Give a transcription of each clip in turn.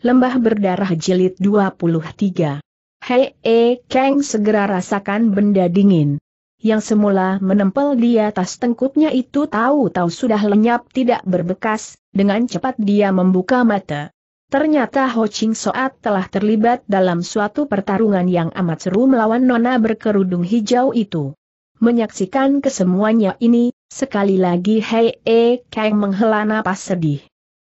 Lembah Berdarah Jilid 23 Hei E Kang segera rasakan benda dingin. Yang semula menempel di atas tengkuknya itu tahu-tahu sudah lenyap tidak berbekas, dengan cepat dia membuka mata. Ternyata Ho Ching Soat telah terlibat dalam suatu pertarungan yang amat seru melawan nona berkerudung hijau itu. Menyaksikan kesemuanya ini, sekali lagi Hei E Kang menghela napas sedih.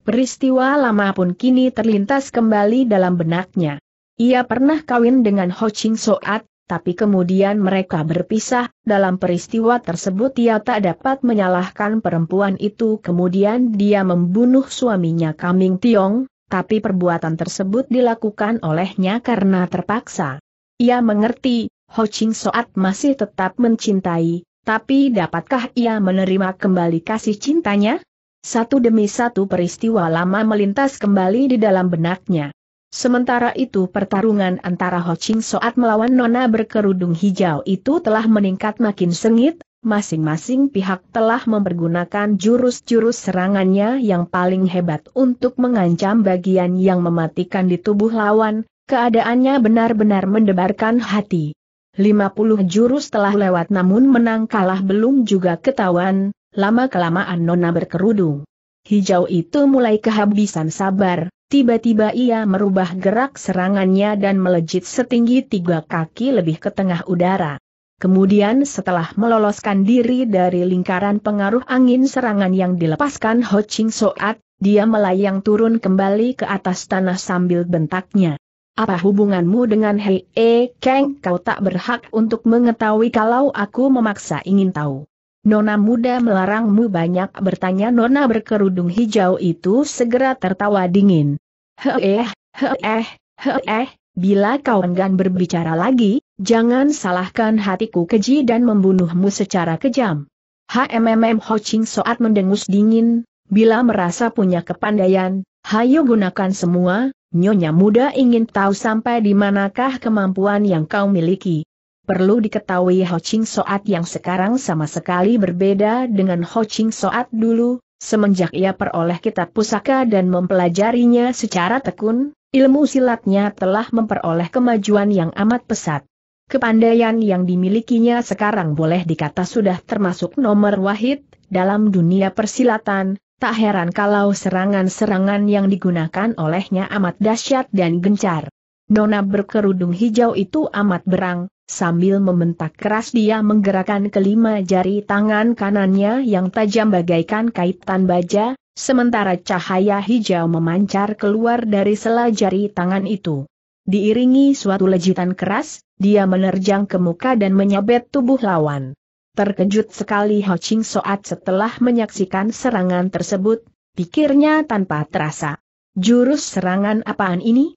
Peristiwa lama pun kini terlintas kembali dalam benaknya. Ia pernah kawin dengan Ho Ching Soat, tapi kemudian mereka berpisah, dalam peristiwa tersebut ia tak dapat menyalahkan perempuan itu kemudian dia membunuh suaminya Kaming Tiong, tapi perbuatan tersebut dilakukan olehnya karena terpaksa. Ia mengerti, Ho Ching Soat masih tetap mencintai, tapi dapatkah ia menerima kembali kasih cintanya? Satu demi satu peristiwa lama melintas kembali di dalam benaknya. Sementara itu pertarungan antara Ho Ching Soat melawan Nona berkerudung hijau itu telah meningkat makin sengit, masing-masing pihak telah mempergunakan jurus-jurus serangannya yang paling hebat untuk mengancam bagian yang mematikan di tubuh lawan, keadaannya benar-benar mendebarkan hati. 50 jurus telah lewat namun menang kalah belum juga ketahuan, lama-kelamaan Nona berkerudung. Hijau itu mulai kehabisan sabar, tiba-tiba ia merubah gerak serangannya dan melejit setinggi tiga kaki lebih ke tengah udara. Kemudian setelah meloloskan diri dari lingkaran pengaruh angin serangan yang dilepaskan Ho Ching Soat, dia melayang turun kembali ke atas tanah sambil bentaknya. Apa hubunganmu dengan Hei E eh, Kang? Kau tak berhak untuk mengetahui kalau aku memaksa ingin tahu. Nona muda melarangmu banyak bertanya Nona berkerudung hijau itu segera tertawa dingin. Heeh, heeh, heeh, bila kau enggan berbicara lagi, jangan salahkan hatiku keji dan membunuhmu secara kejam. HMMM Ho Ching Soat mendengus dingin, bila merasa punya kepandaian, hayo gunakan semua, Nyonya muda ingin tahu sampai di manakah kemampuan yang kau miliki. Perlu diketahui Ho Ching Soat yang sekarang sama sekali berbeda dengan Ho Ching Soat dulu, semenjak ia peroleh kitab pusaka dan mempelajarinya secara tekun, ilmu silatnya telah memperoleh kemajuan yang amat pesat. Kepandaian yang dimilikinya sekarang boleh dikata sudah termasuk nomor wahid dalam dunia persilatan, tak heran kalau serangan-serangan yang digunakan olehnya amat dahsyat dan gencar. Nona berkerudung hijau itu amat berang, Sambil membentak keras dia menggerakkan kelima jari tangan kanannya yang tajam bagaikan kaitan baja, sementara cahaya hijau memancar keluar dari sela jari tangan itu. Diiringi suatu lejitan keras, dia menerjang ke muka dan menyabet tubuh lawan. Terkejut sekali Ho Ching Soat setelah menyaksikan serangan tersebut, pikirnya tanpa terasa. Jurus serangan apaan ini?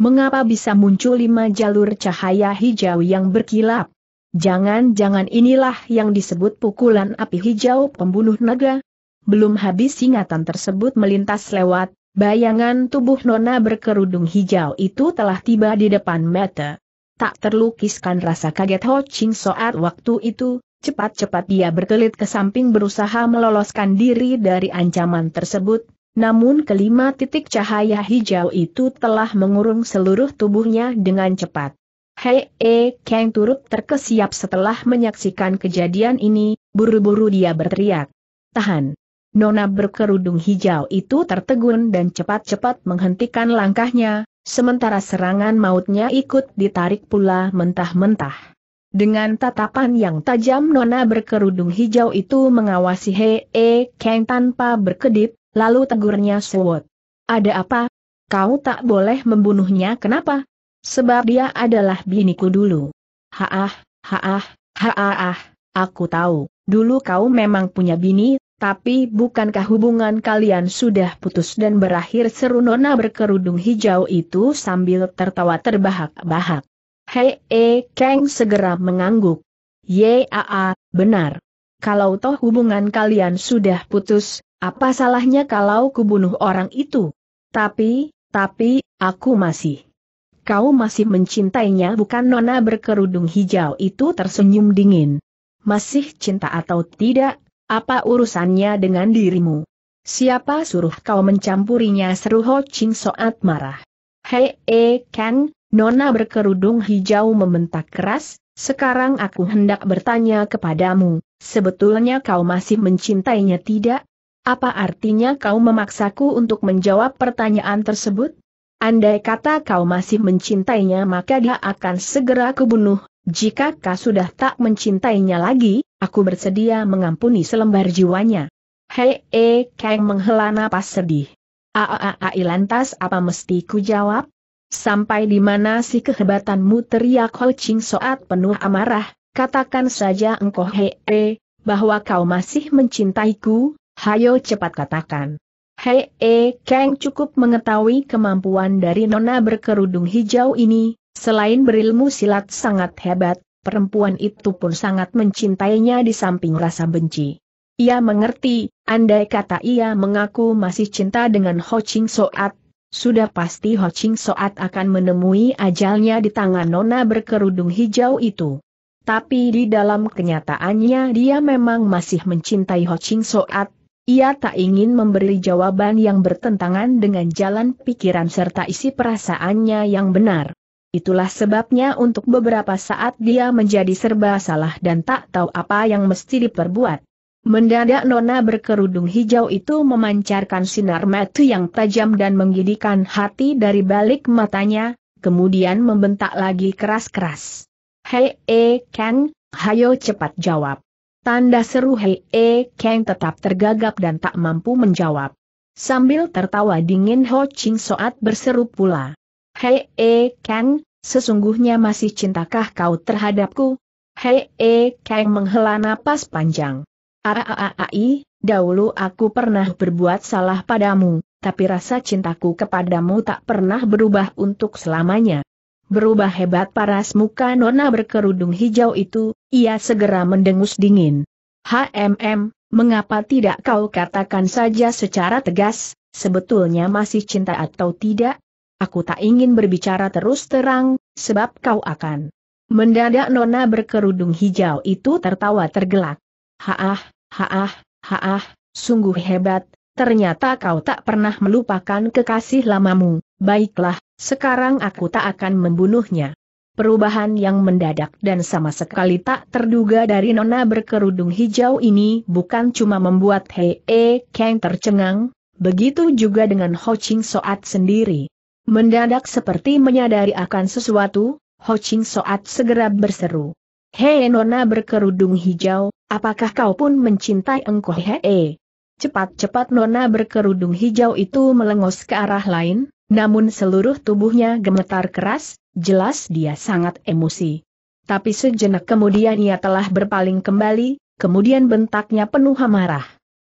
mengapa bisa muncul lima jalur cahaya hijau yang berkilap? Jangan-jangan inilah yang disebut pukulan api hijau pembunuh naga? Belum habis ingatan tersebut melintas lewat, bayangan tubuh nona berkerudung hijau itu telah tiba di depan mata. Tak terlukiskan rasa kaget Ho Ching saat waktu itu, Cepat-cepat dia berkelit ke samping berusaha meloloskan diri dari ancaman tersebut, namun kelima titik cahaya hijau itu telah mengurung seluruh tubuhnya dengan cepat. Hei, e, Kang turut terkesiap setelah menyaksikan kejadian ini, buru-buru dia berteriak. Tahan. Nona berkerudung hijau itu tertegun dan cepat-cepat menghentikan langkahnya, sementara serangan mautnya ikut ditarik pula mentah-mentah. Dengan tatapan yang tajam Nona berkerudung hijau itu mengawasi Hei e, Kang tanpa berkedip, Lalu tegurnya Sewot. Ada apa? Kau tak boleh membunuhnya kenapa? Sebab dia adalah biniku dulu. Haah, haah, haah, aku tahu, dulu kau memang punya bini, tapi bukankah hubungan kalian sudah putus dan berakhir seru Nona berkerudung hijau itu sambil tertawa terbahak-bahak. Hei, e, eh, Kang segera mengangguk. Yaa, ah, ah, benar. Kalau toh hubungan kalian sudah putus, apa salahnya kalau kubunuh orang itu? Tapi, tapi, aku masih. Kau masih mencintainya bukan nona berkerudung hijau itu tersenyum dingin. Masih cinta atau tidak, apa urusannya dengan dirimu? Siapa suruh kau mencampurinya seru Ho Ching Soat marah. Hei, eh, Kang, nona berkerudung hijau membentak keras, sekarang aku hendak bertanya kepadamu, sebetulnya kau masih mencintainya tidak? Apa artinya kau memaksaku untuk menjawab pertanyaan tersebut? Andai kata kau masih mencintainya maka dia akan segera kubunuh, jika kau sudah tak mencintainya lagi, aku bersedia mengampuni selembar jiwanya. Hei, e, Kang menghela napas sedih. Aaai lantas apa mesti ku jawab? Sampai di mana si kehebatanmu teriak Ho Ching Soat penuh amarah, katakan saja engkau hei, e, bahwa kau masih mencintaiku, Hayo cepat katakan. Hei E Kang cukup mengetahui kemampuan dari nona berkerudung hijau ini, selain berilmu silat sangat hebat, perempuan itu pun sangat mencintainya di samping rasa benci. Ia mengerti, andai kata ia mengaku masih cinta dengan Ho Ching Soat, sudah pasti Ho Ching Soat akan menemui ajalnya di tangan nona berkerudung hijau itu. Tapi di dalam kenyataannya dia memang masih mencintai Ho Ching Soat, ia tak ingin memberi jawaban yang bertentangan dengan jalan pikiran serta isi perasaannya yang benar. Itulah sebabnya untuk beberapa saat dia menjadi serba salah dan tak tahu apa yang mesti diperbuat. Mendadak nona berkerudung hijau itu memancarkan sinar mata yang tajam dan menggidikan hati dari balik matanya, kemudian membentak lagi keras-keras. Hei, eh, Kang, hayo cepat jawab. Tanda seru Hei E Kang tetap tergagap dan tak mampu menjawab. Sambil tertawa dingin Ho Ching Soat berseru pula. Hei E Kang, sesungguhnya masih cintakah kau terhadapku? Hei E Kang menghela napas panjang. Aaai, dahulu aku pernah berbuat salah padamu, tapi rasa cintaku kepadamu tak pernah berubah untuk selamanya. Berubah hebat paras muka nona berkerudung hijau itu, ia segera mendengus dingin. HMM, mengapa tidak kau katakan saja secara tegas, sebetulnya masih cinta atau tidak? Aku tak ingin berbicara terus terang, sebab kau akan. Mendadak nona berkerudung hijau itu tertawa tergelak. Haah, haah, haah, sungguh hebat, ternyata kau tak pernah melupakan kekasih lamamu, baiklah, sekarang aku tak akan membunuhnya. Perubahan yang mendadak dan sama sekali tak terduga dari nona berkerudung hijau ini bukan cuma membuat Hei E Kang tercengang, begitu juga dengan Ho Ching Soat sendiri. Mendadak seperti menyadari akan sesuatu, Ho Ching Soat segera berseru. Hei e, nona berkerudung hijau, apakah kau pun mencintai engkau Hei? E? Cepat-cepat nona berkerudung hijau itu melengos ke arah lain, namun seluruh tubuhnya gemetar keras, jelas dia sangat emosi. Tapi sejenak kemudian ia telah berpaling kembali, kemudian bentaknya penuh amarah.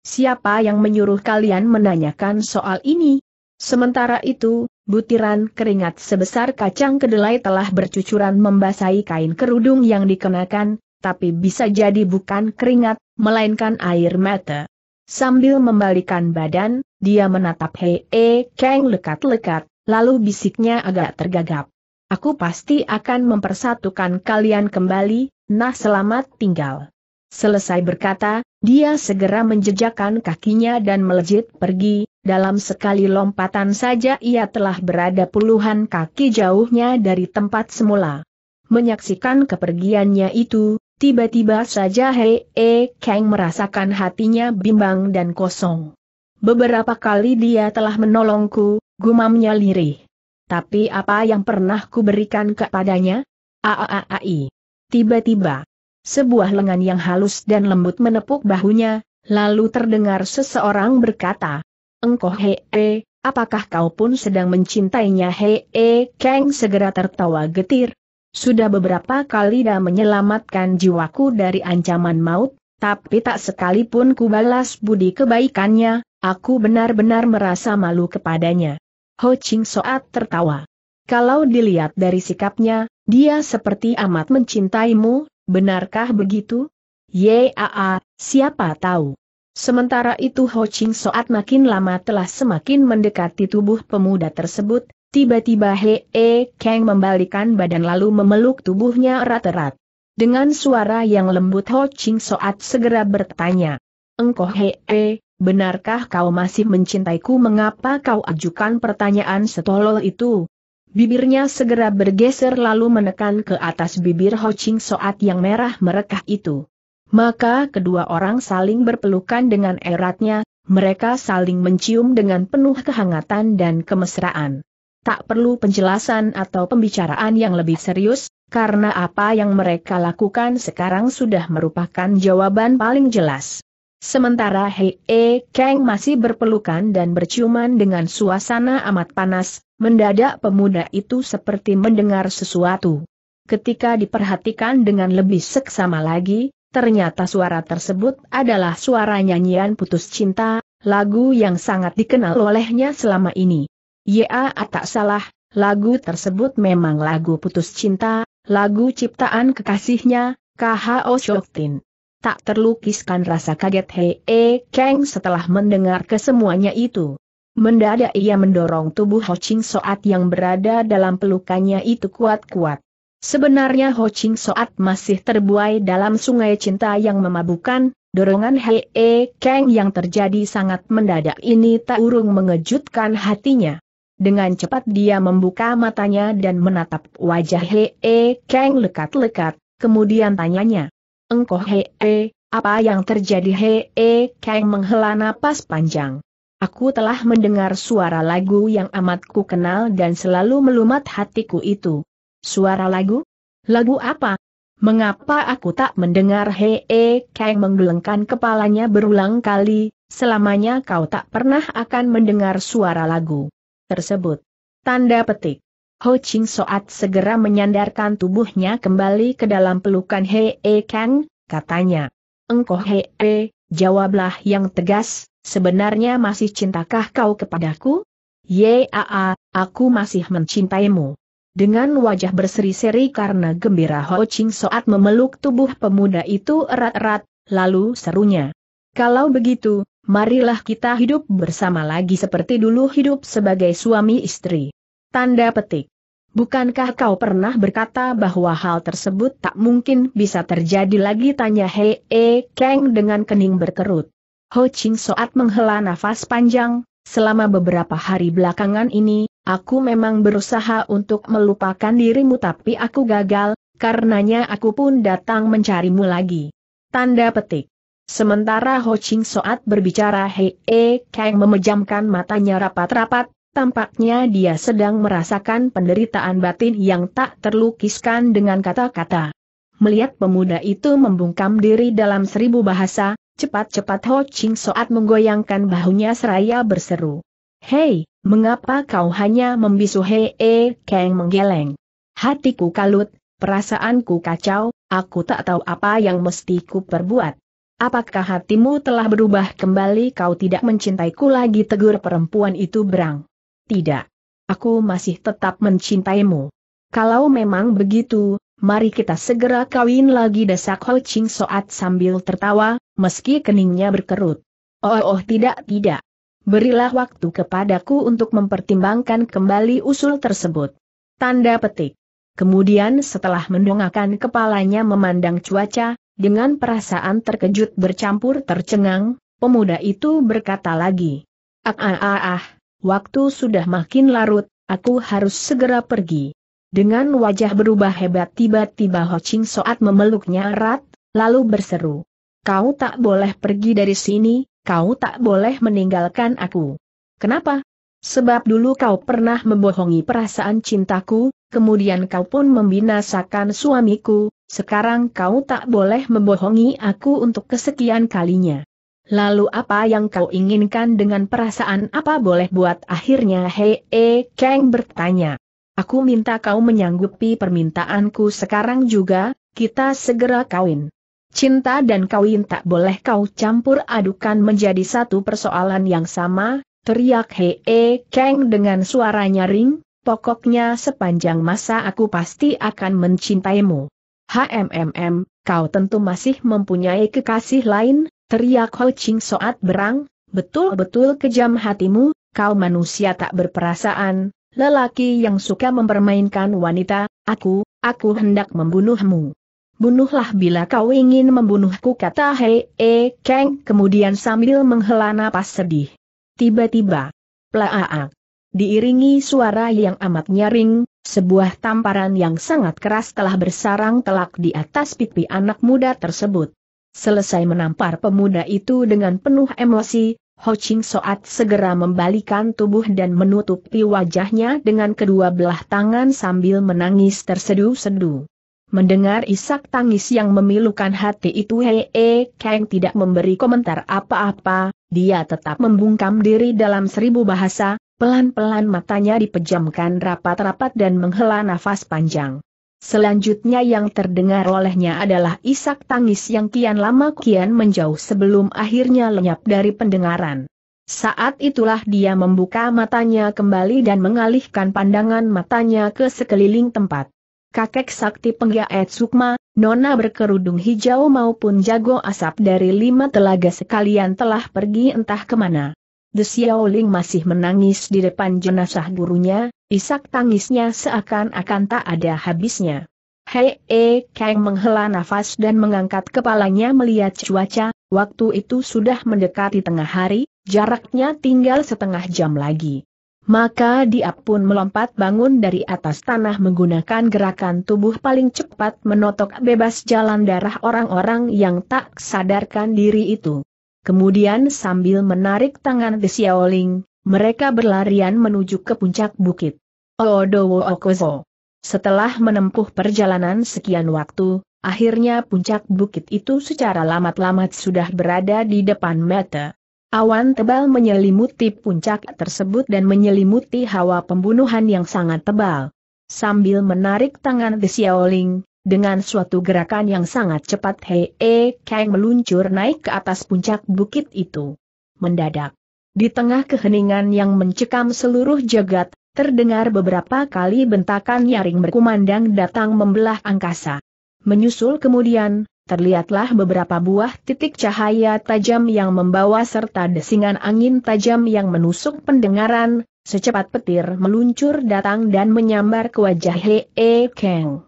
Siapa yang menyuruh kalian menanyakan soal ini? Sementara itu, butiran keringat sebesar kacang kedelai telah bercucuran membasahi kain kerudung yang dikenakan, tapi bisa jadi bukan keringat, melainkan air mata. Sambil membalikan badan, dia menatap Hei E Kang lekat-lekat, lalu bisiknya agak tergagap. Aku pasti akan mempersatukan kalian kembali, nah selamat tinggal. Selesai berkata, dia segera menjejakkan kakinya dan melejit pergi, dalam sekali lompatan saja ia telah berada puluhan kaki jauhnya dari tempat semula. Menyaksikan kepergiannya itu, Tiba-tiba saja Hei E Kang merasakan hatinya bimbang dan kosong. Beberapa kali dia telah menolongku, gumamnya lirih. Tapi apa yang pernah kuberikan kepadanya? Aaai. Tiba-tiba, sebuah lengan yang halus dan lembut menepuk bahunya, lalu terdengar seseorang berkata, Engkau Hei E, apakah kau pun sedang mencintainya Hei E Kang segera tertawa getir, sudah beberapa kali dah menyelamatkan jiwaku dari ancaman maut, tapi tak sekalipun ku balas budi kebaikannya, aku benar-benar merasa malu kepadanya. Ho Ching Soat tertawa. Kalau dilihat dari sikapnya, dia seperti amat mencintaimu, benarkah begitu? Yaa, siapa tahu. Sementara itu Ho Ching Soat makin lama telah semakin mendekati tubuh pemuda tersebut, Tiba-tiba He E Kang membalikan badan lalu memeluk tubuhnya erat-erat. Dengan suara yang lembut Ho Ching Soat segera bertanya. Engkau He E, benarkah kau masih mencintaiku mengapa kau ajukan pertanyaan setolol itu? Bibirnya segera bergeser lalu menekan ke atas bibir Ho Ching Soat yang merah merekah itu. Maka kedua orang saling berpelukan dengan eratnya, mereka saling mencium dengan penuh kehangatan dan kemesraan tak perlu penjelasan atau pembicaraan yang lebih serius, karena apa yang mereka lakukan sekarang sudah merupakan jawaban paling jelas. Sementara Hei e Kang masih berpelukan dan berciuman dengan suasana amat panas, mendadak pemuda itu seperti mendengar sesuatu. Ketika diperhatikan dengan lebih seksama lagi, ternyata suara tersebut adalah suara nyanyian putus cinta, lagu yang sangat dikenal olehnya selama ini. Ya tak salah, lagu tersebut memang lagu putus cinta, lagu ciptaan kekasihnya, K.H.O. Shoktin. Tak terlukiskan rasa kaget Hei -e Kang setelah mendengar kesemuanya itu. Mendadak ia mendorong tubuh Ho Ching Soat yang berada dalam pelukannya itu kuat-kuat. Sebenarnya Ho Ching Soat masih terbuai dalam sungai cinta yang memabukan, dorongan Hei -e Kang yang terjadi sangat mendadak ini tak urung mengejutkan hatinya. Dengan cepat dia membuka matanya dan menatap wajah Hee Kang lekat-lekat, kemudian tanyanya. Engkau Hee, apa yang terjadi Hee Kang menghela napas panjang. Aku telah mendengar suara lagu yang amat ku kenal dan selalu melumat hatiku itu. Suara lagu? Lagu apa? Mengapa aku tak mendengar Hee Kang menggelengkan kepalanya berulang kali, selamanya kau tak pernah akan mendengar suara lagu tersebut. Tanda petik. Ho Ching Soat segera menyandarkan tubuhnya kembali ke dalam pelukan He e Kang, katanya. Engkau He e, jawablah yang tegas, sebenarnya masih cintakah kau kepadaku? Yaa, aku masih mencintaimu. Dengan wajah berseri-seri karena gembira Ho Ching Soat memeluk tubuh pemuda itu erat-erat, lalu serunya. Kalau begitu, marilah kita hidup bersama lagi seperti dulu hidup sebagai suami istri. Tanda petik. Bukankah kau pernah berkata bahwa hal tersebut tak mungkin bisa terjadi lagi? Tanya Hei e Kang dengan kening berkerut. Ho Ching Soat menghela nafas panjang, selama beberapa hari belakangan ini, aku memang berusaha untuk melupakan dirimu tapi aku gagal, karenanya aku pun datang mencarimu lagi. Tanda petik. Sementara Ho Ching Soat berbicara Hei E Kang memejamkan matanya rapat-rapat, tampaknya dia sedang merasakan penderitaan batin yang tak terlukiskan dengan kata-kata. Melihat pemuda itu membungkam diri dalam seribu bahasa, cepat-cepat Ho Ching Soat menggoyangkan bahunya seraya berseru. Hei, mengapa kau hanya membisu Hei E Kang menggeleng? Hatiku kalut, perasaanku kacau, aku tak tahu apa yang mesti ku perbuat. Apakah hatimu telah berubah kembali kau tidak mencintaiku lagi tegur perempuan itu berang? Tidak. Aku masih tetap mencintaimu. Kalau memang begitu, mari kita segera kawin lagi desak Ho Ching Soat sambil tertawa, meski keningnya berkerut. Oh oh tidak tidak. Berilah waktu kepadaku untuk mempertimbangkan kembali usul tersebut. Tanda petik. Kemudian setelah mendongakkan kepalanya memandang cuaca, dengan perasaan terkejut bercampur tercengang, pemuda itu berkata lagi. Ah ah ah ah, waktu sudah makin larut, aku harus segera pergi. Dengan wajah berubah hebat tiba-tiba Ho Ching Soat memeluknya erat, lalu berseru. Kau tak boleh pergi dari sini, kau tak boleh meninggalkan aku. Kenapa? Sebab dulu kau pernah membohongi perasaan cintaku, kemudian kau pun membinasakan suamiku, sekarang kau tak boleh membohongi aku untuk kesekian kalinya. Lalu apa yang kau inginkan dengan perasaan apa boleh buat akhirnya Hei E Kang bertanya. Aku minta kau menyanggupi permintaanku sekarang juga, kita segera kawin. Cinta dan kawin tak boleh kau campur adukan menjadi satu persoalan yang sama, teriak Hei E Kang dengan suara nyaring, pokoknya sepanjang masa aku pasti akan mencintaimu. HMMM, kau tentu masih mempunyai kekasih lain, teriak Ho Ching Soat berang, betul-betul kejam hatimu, kau manusia tak berperasaan, lelaki yang suka mempermainkan wanita, aku, aku hendak membunuhmu. Bunuhlah bila kau ingin membunuhku kata Hei E Kang kemudian sambil menghela napas sedih. Tiba-tiba, plaaak. Diiringi suara yang amat nyaring, sebuah tamparan yang sangat keras telah bersarang telak di atas pipi anak muda tersebut. Selesai menampar pemuda itu dengan penuh emosi, Ho Ching Soat segera membalikan tubuh dan menutupi wajahnya dengan kedua belah tangan sambil menangis tersedu-sedu. Mendengar isak tangis yang memilukan hati itu Hei -he, Kang tidak memberi komentar apa-apa, dia tetap membungkam diri dalam seribu bahasa, Pelan-pelan matanya dipejamkan rapat-rapat dan menghela nafas panjang. Selanjutnya yang terdengar olehnya adalah isak tangis yang kian lama kian menjauh sebelum akhirnya lenyap dari pendengaran. Saat itulah dia membuka matanya kembali dan mengalihkan pandangan matanya ke sekeliling tempat. Kakek sakti penggaet sukma, nona berkerudung hijau maupun jago asap dari lima telaga sekalian telah pergi entah kemana. The Xiaoling masih menangis di depan jenazah gurunya, isak tangisnya seakan-akan tak ada habisnya. Hei E Kang menghela nafas dan mengangkat kepalanya melihat cuaca, waktu itu sudah mendekati tengah hari, jaraknya tinggal setengah jam lagi. Maka dia pun melompat bangun dari atas tanah menggunakan gerakan tubuh paling cepat menotok bebas jalan darah orang-orang yang tak sadarkan diri itu. Kemudian sambil menarik tangan The Xiaoling, mereka berlarian menuju ke puncak bukit. Oodowo Okozo. Setelah menempuh perjalanan sekian waktu, akhirnya puncak bukit itu secara lamat-lamat sudah berada di depan mata. Awan tebal menyelimuti puncak tersebut dan menyelimuti hawa pembunuhan yang sangat tebal. Sambil menarik tangan The Xiaoling, dengan suatu gerakan yang sangat cepat Hei E Kang meluncur naik ke atas puncak bukit itu. Mendadak. Di tengah keheningan yang mencekam seluruh jagat, terdengar beberapa kali bentakan nyaring berkumandang datang membelah angkasa. Menyusul kemudian, terlihatlah beberapa buah titik cahaya tajam yang membawa serta desingan angin tajam yang menusuk pendengaran, secepat petir meluncur datang dan menyambar ke wajah Hee Kang.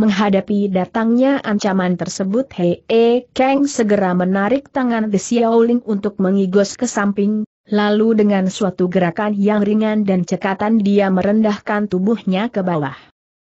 Menghadapi datangnya ancaman tersebut Hei E Kang segera menarik tangan The Xiaoling untuk mengigos ke samping, lalu dengan suatu gerakan yang ringan dan cekatan dia merendahkan tubuhnya ke bawah.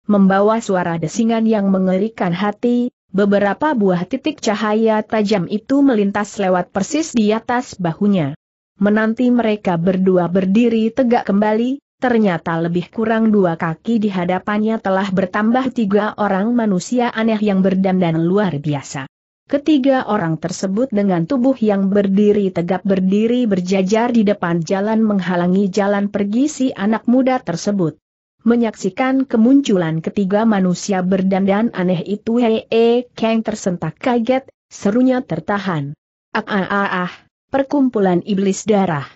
Membawa suara desingan yang mengerikan hati, beberapa buah titik cahaya tajam itu melintas lewat persis di atas bahunya. Menanti mereka berdua berdiri tegak kembali, ternyata lebih kurang dua kaki di hadapannya telah bertambah tiga orang manusia aneh yang berdandan luar biasa. Ketiga orang tersebut dengan tubuh yang berdiri tegap berdiri berjajar di depan jalan menghalangi jalan pergi si anak muda tersebut. Menyaksikan kemunculan ketiga manusia berdandan aneh itu hee Kang tersentak kaget, serunya tertahan. Ah ah ah ah, perkumpulan iblis darah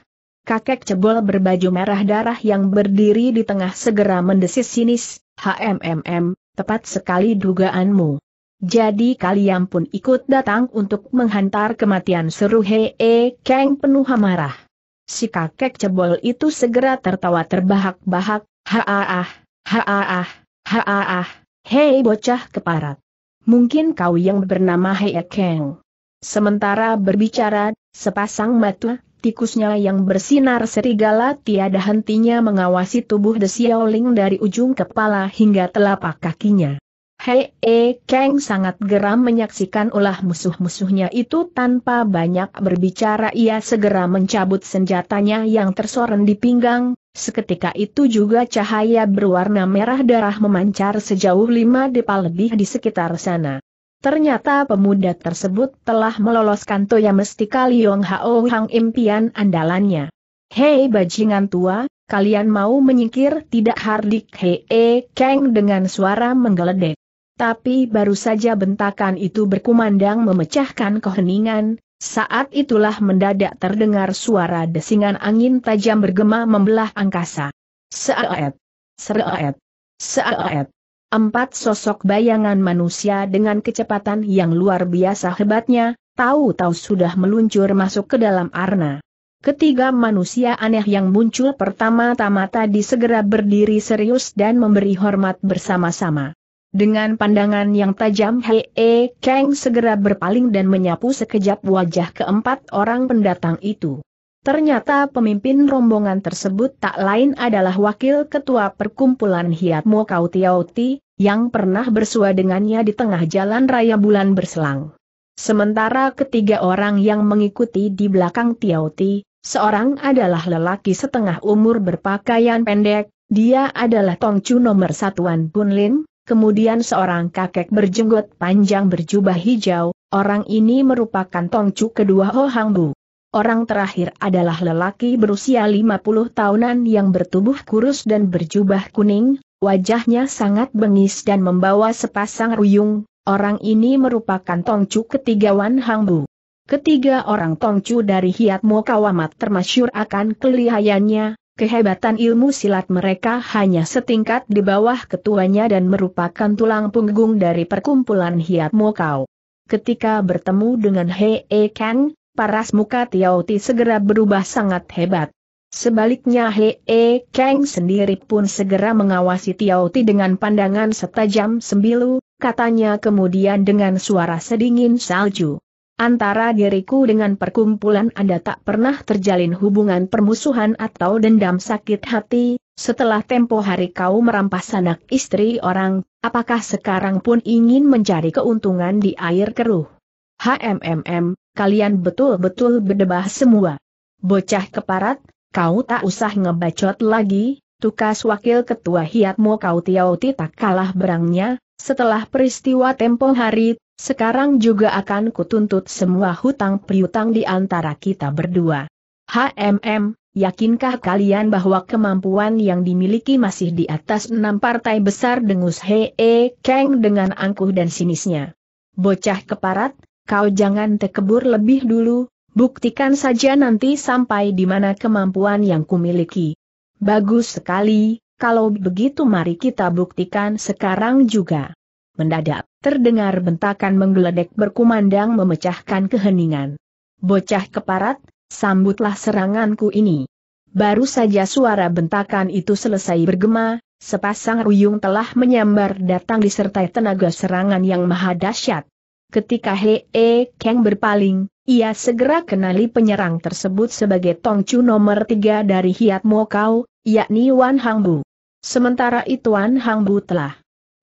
kakek cebol berbaju merah darah yang berdiri di tengah segera mendesis sinis, HMMM, tepat sekali dugaanmu. Jadi kalian pun ikut datang untuk menghantar kematian seru hee e keng penuh amarah. Si kakek cebol itu segera tertawa terbahak-bahak, haaah, haaah, haaah, hei bocah keparat. Mungkin kau yang bernama hei Keng. Sementara berbicara, sepasang mata tikusnya yang bersinar serigala tiada hentinya mengawasi tubuh The Xiaoling dari ujung kepala hingga telapak kakinya. Hei E Kang sangat geram menyaksikan ulah musuh-musuhnya itu tanpa banyak berbicara ia segera mencabut senjatanya yang tersoren di pinggang, seketika itu juga cahaya berwarna merah darah memancar sejauh lima depa lebih di sekitar sana. Ternyata pemuda tersebut telah meloloskan Toya Mestika Liong Hao Hang impian andalannya. Hei bajingan tua, kalian mau menyingkir tidak hardik hee keng dengan suara menggeledek. Tapi baru saja bentakan itu berkumandang memecahkan keheningan, saat itulah mendadak terdengar suara desingan angin tajam bergema membelah angkasa. Saat. Saat. Seaet. Empat sosok bayangan manusia dengan kecepatan yang luar biasa hebatnya, tahu-tahu sudah meluncur masuk ke dalam arna. Ketiga manusia aneh yang muncul pertama-tama tadi segera berdiri serius dan memberi hormat bersama-sama. Dengan pandangan yang tajam Hei e Kang segera berpaling dan menyapu sekejap wajah keempat orang pendatang itu. Ternyata pemimpin rombongan tersebut tak lain adalah wakil ketua perkumpulan Hiat Mo Kau Tiauti, yang pernah bersua dengannya di tengah jalan raya bulan berselang. Sementara ketiga orang yang mengikuti di belakang Tiauti, seorang adalah lelaki setengah umur berpakaian pendek, dia adalah Tongcu nomor satuan Bunlin, kemudian seorang kakek berjenggot panjang berjubah hijau, orang ini merupakan Tongcu kedua Ho Hang Bu. Orang terakhir adalah lelaki berusia 50 tahunan yang bertubuh kurus dan berjubah kuning, wajahnya sangat bengis dan membawa sepasang ruyung, orang ini merupakan Tongcu ketiga Wan Hangbu. Ketiga orang Tongcu dari Hiat Mokawamat termasyur akan kelihayannya, kehebatan ilmu silat mereka hanya setingkat di bawah ketuanya dan merupakan tulang punggung dari perkumpulan Hiat Mokau. Ketika bertemu dengan Hei e Kang, paras muka Tiauti segera berubah sangat hebat. Sebaliknya Hee E Kang sendiri pun segera mengawasi Tiauti dengan pandangan setajam sembilu, katanya kemudian dengan suara sedingin salju. Antara diriku dengan perkumpulan Anda tak pernah terjalin hubungan permusuhan atau dendam sakit hati, setelah tempo hari kau merampas anak istri orang, apakah sekarang pun ingin mencari keuntungan di air keruh? HMMM, kalian betul-betul berdebah semua. Bocah keparat, kau tak usah ngebacot lagi, tukas wakil ketua hiatmu kau tiauti tak kalah berangnya, setelah peristiwa tempo hari, sekarang juga akan kutuntut semua hutang piutang di antara kita berdua. HMM, yakinkah kalian bahwa kemampuan yang dimiliki masih di atas enam partai besar dengus Hee keng dengan angkuh dan sinisnya? Bocah keparat, kau jangan tekebur lebih dulu, buktikan saja nanti sampai di mana kemampuan yang kumiliki. Bagus sekali, kalau begitu mari kita buktikan sekarang juga. Mendadak, terdengar bentakan menggeledek berkumandang memecahkan keheningan. Bocah keparat, sambutlah seranganku ini. Baru saja suara bentakan itu selesai bergema, sepasang ruyung telah menyambar datang disertai tenaga serangan yang maha dahsyat. Ketika He E Kang berpaling, ia segera kenali penyerang tersebut sebagai Tong Chu nomor tiga dari Hiat Mokau, yakni Wan Hangbu. Sementara itu Wan Hangbu telah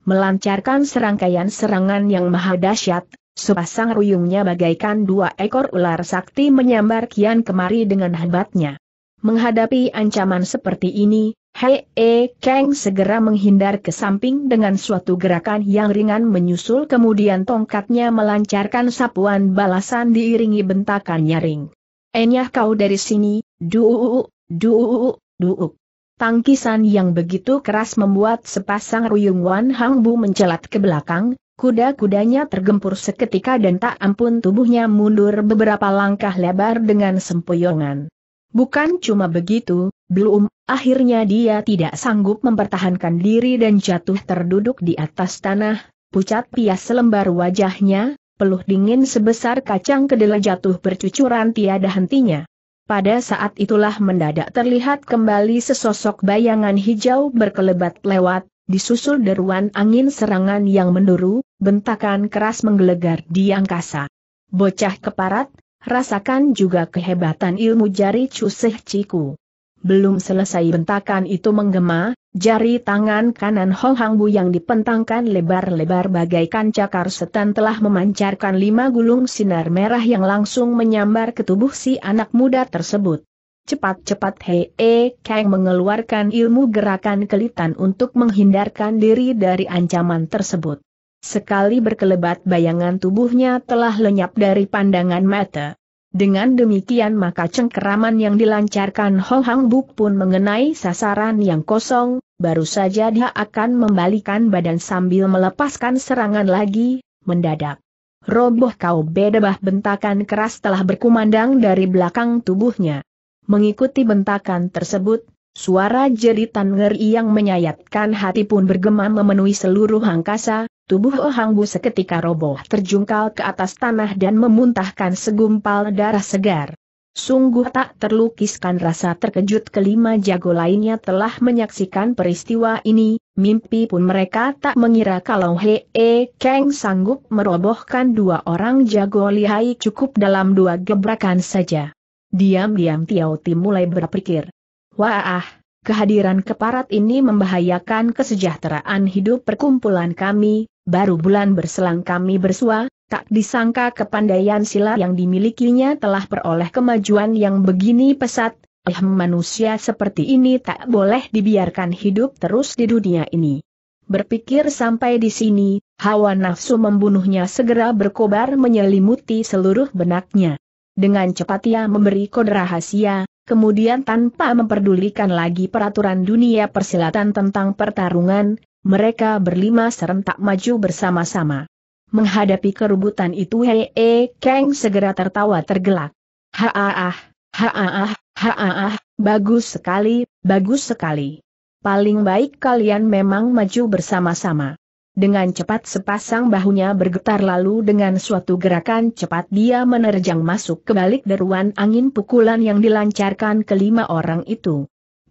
melancarkan serangkaian serangan yang maha dahsyat, sepasang ruyungnya bagaikan dua ekor ular sakti menyambar kian kemari dengan hebatnya. Menghadapi ancaman seperti ini, Hei E eh, Kang segera menghindar ke samping dengan suatu gerakan yang ringan menyusul kemudian tongkatnya melancarkan sapuan balasan diiringi bentakan nyaring. Enyah eh, kau dari sini, duuu, duuu, duuk. Tangkisan yang begitu keras membuat sepasang Ruyung Wan Hang Bu mencelat ke belakang, kuda-kudanya tergempur seketika dan tak ampun tubuhnya mundur beberapa langkah lebar dengan sempoyongan. Bukan cuma begitu, belum Akhirnya dia tidak sanggup mempertahankan diri dan jatuh terduduk di atas tanah, pucat pias selembar wajahnya, peluh dingin sebesar kacang kedelai jatuh bercucuran tiada hentinya. Pada saat itulah mendadak terlihat kembali sesosok bayangan hijau berkelebat lewat, disusul deruan angin serangan yang menduru, bentakan keras menggelegar di angkasa. Bocah keparat, rasakan juga kehebatan ilmu jari Cuseh Ciku. Belum selesai bentakan itu menggema, jari tangan kanan Hong Hang Bu yang dipentangkan lebar-lebar bagaikan cakar setan telah memancarkan lima gulung sinar merah yang langsung menyambar ke tubuh si anak muda tersebut. Cepat-cepat Hei E Kang mengeluarkan ilmu gerakan kelitan untuk menghindarkan diri dari ancaman tersebut. Sekali berkelebat bayangan tubuhnya telah lenyap dari pandangan mata. Dengan demikian maka cengkeraman yang dilancarkan Ho Hang Buk pun mengenai sasaran yang kosong, baru saja dia akan membalikan badan sambil melepaskan serangan lagi, mendadak. Roboh kau bedebah bentakan keras telah berkumandang dari belakang tubuhnya. Mengikuti bentakan tersebut, suara jeritan ngeri yang menyayatkan hati pun bergema memenuhi seluruh angkasa, Tubuh Oh Hang Bu seketika roboh terjungkal ke atas tanah dan memuntahkan segumpal darah segar. Sungguh tak terlukiskan rasa terkejut kelima jago lainnya telah menyaksikan peristiwa ini, mimpi pun mereka tak mengira kalau Hee E Kang sanggup merobohkan dua orang jago lihai cukup dalam dua gebrakan saja. Diam-diam Tiao Ti mulai berpikir. Wah, Kehadiran keparat ini membahayakan kesejahteraan hidup perkumpulan kami, Baru bulan berselang kami bersua, tak disangka kepandaian silat yang dimilikinya telah peroleh kemajuan yang begini pesat, eh manusia seperti ini tak boleh dibiarkan hidup terus di dunia ini. Berpikir sampai di sini, hawa nafsu membunuhnya segera berkobar menyelimuti seluruh benaknya. Dengan cepat ia memberi kode rahasia, kemudian tanpa memperdulikan lagi peraturan dunia persilatan tentang pertarungan, mereka berlima serentak maju bersama-sama. Menghadapi kerubutan itu Hei -e Kang segera tertawa tergelak. Haaah, ah, haaah, ah, haaah, ah, bagus sekali, bagus sekali. Paling baik kalian memang maju bersama-sama. Dengan cepat sepasang bahunya bergetar lalu dengan suatu gerakan cepat dia menerjang masuk ke balik deruan angin pukulan yang dilancarkan kelima orang itu.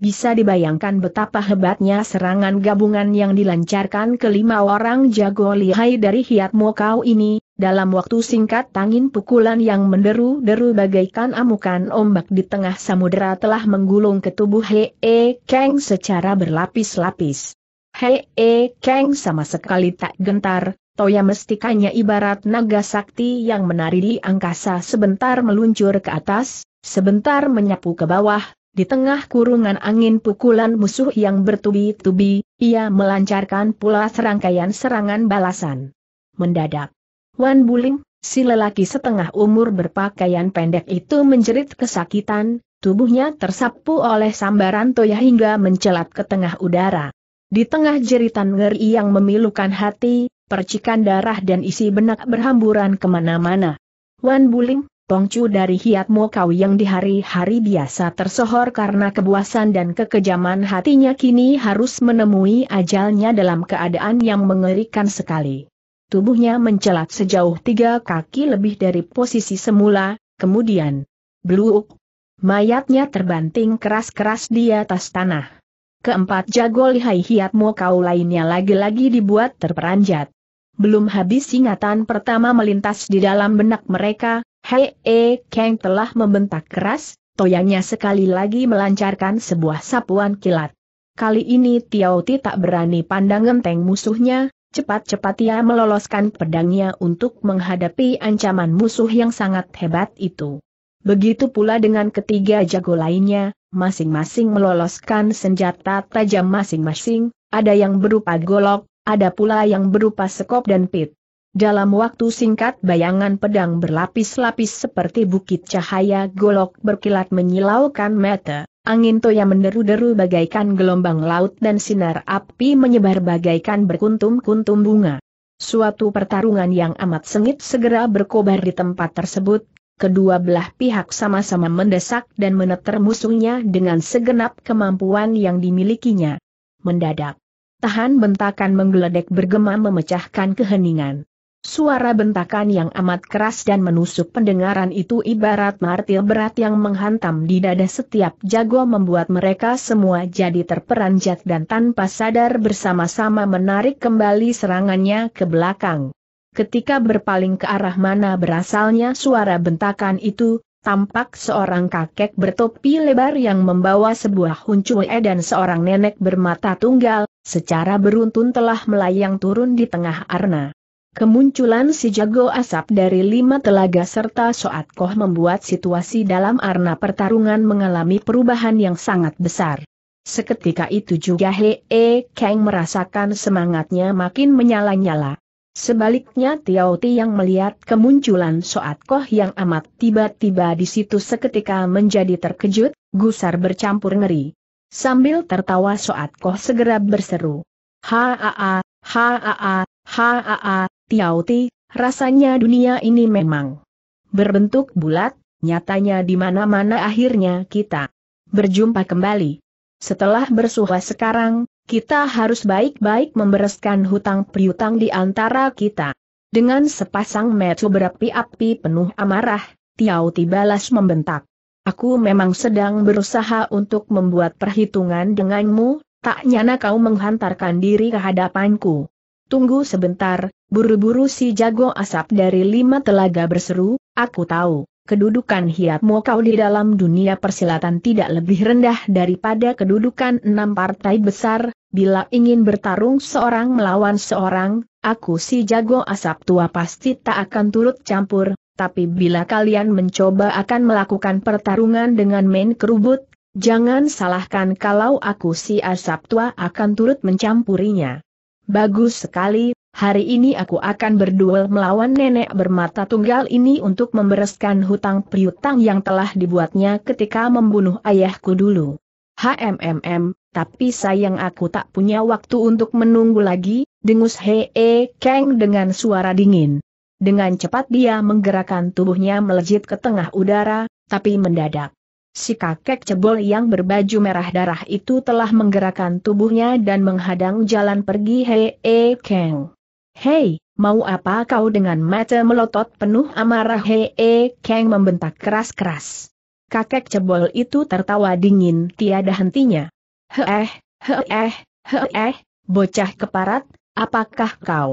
Bisa dibayangkan betapa hebatnya serangan gabungan yang dilancarkan kelima orang jago lihai dari Hiat Mokau ini, dalam waktu singkat tangin pukulan yang menderu-deru bagaikan amukan ombak di tengah samudera telah menggulung ke tubuh He E Kang secara berlapis-lapis. Hei E Kang sama sekali tak gentar, Toya mestikanya ibarat naga sakti yang menari di angkasa sebentar meluncur ke atas, sebentar menyapu ke bawah, di tengah kurungan angin pukulan musuh yang bertubi-tubi, ia melancarkan pula serangkaian serangan balasan. Mendadak. Wan Buling, si lelaki setengah umur berpakaian pendek itu menjerit kesakitan, tubuhnya tersapu oleh sambaran toya hingga mencelat ke tengah udara. Di tengah jeritan ngeri yang memilukan hati, percikan darah dan isi benak berhamburan kemana-mana. Wan Buling, Pongcu dari Hiat Mokau yang di hari-hari biasa tersohor karena kebuasan dan kekejaman hatinya kini harus menemui ajalnya dalam keadaan yang mengerikan sekali. Tubuhnya mencelat sejauh tiga kaki lebih dari posisi semula, kemudian, bluuk, mayatnya terbanting keras-keras di atas tanah. Keempat jago lihai Hiat Mokau lainnya lagi-lagi dibuat terperanjat. Belum habis ingatan pertama melintas di dalam benak mereka, Hei E Kang telah membentak keras, toyangnya sekali lagi melancarkan sebuah sapuan kilat. Kali ini Tiao Ti tak berani pandang genteng musuhnya, cepat-cepat ia meloloskan pedangnya untuk menghadapi ancaman musuh yang sangat hebat itu. Begitu pula dengan ketiga jago lainnya, masing-masing meloloskan senjata tajam masing-masing, ada yang berupa golok, ada pula yang berupa sekop dan pit. Dalam waktu singkat bayangan pedang berlapis-lapis seperti bukit cahaya golok berkilat menyilaukan mata, angin toya menderu-deru bagaikan gelombang laut dan sinar api menyebar bagaikan berkuntum-kuntum bunga. Suatu pertarungan yang amat sengit segera berkobar di tempat tersebut, kedua belah pihak sama-sama mendesak dan meneter musuhnya dengan segenap kemampuan yang dimilikinya. Mendadak, tahan bentakan menggeledek bergema memecahkan keheningan. Suara bentakan yang amat keras dan menusuk pendengaran itu ibarat martil berat yang menghantam di dada setiap jago membuat mereka semua jadi terperanjat dan tanpa sadar bersama-sama menarik kembali serangannya ke belakang. Ketika berpaling ke arah mana berasalnya suara bentakan itu, tampak seorang kakek bertopi lebar yang membawa sebuah huncue dan seorang nenek bermata tunggal, secara beruntun telah melayang turun di tengah arna. Kemunculan si jago asap dari lima telaga serta soat koh membuat situasi dalam arna pertarungan mengalami perubahan yang sangat besar. Seketika itu juga Hee -he e Kang merasakan semangatnya makin menyala-nyala. Sebaliknya Tiao yang melihat kemunculan Soat Koh yang amat tiba-tiba di situ seketika menjadi terkejut, gusar bercampur ngeri. Sambil tertawa Soat Koh segera berseru. Haa, haa, haa, Tiao Ti, rasanya dunia ini memang berbentuk bulat, nyatanya di mana-mana akhirnya kita berjumpa kembali. Setelah bersuah sekarang, kita harus baik-baik membereskan hutang piutang di antara kita. Dengan sepasang mata berapi-api penuh amarah, Tiau Tibalas membentak. Aku memang sedang berusaha untuk membuat perhitungan denganmu, tak nyana kau menghantarkan diri ke hadapanku. Tunggu sebentar, buru-buru si jago asap dari lima telaga berseru, aku tahu kedudukan hiatmu kau di dalam dunia persilatan tidak lebih rendah daripada kedudukan enam partai besar, bila ingin bertarung seorang melawan seorang, aku si jago asap tua pasti tak akan turut campur, tapi bila kalian mencoba akan melakukan pertarungan dengan main kerubut, jangan salahkan kalau aku si asap tua akan turut mencampurinya. Bagus sekali, Hari ini aku akan berduel melawan nenek bermata tunggal ini untuk membereskan hutang piutang yang telah dibuatnya ketika membunuh ayahku dulu. HMMM, tapi sayang aku tak punya waktu untuk menunggu lagi, dengus Hee -he e Kang dengan suara dingin. Dengan cepat dia menggerakkan tubuhnya melejit ke tengah udara, tapi mendadak. Si kakek cebol yang berbaju merah darah itu telah menggerakkan tubuhnya dan menghadang jalan pergi Hee -he e Kang. Hei, mau apa kau dengan mata melotot penuh amarah hee Kang membentak keras-keras. Kakek cebol itu tertawa dingin tiada hentinya. Heeh, heeh, heeh, bocah keparat, apakah kau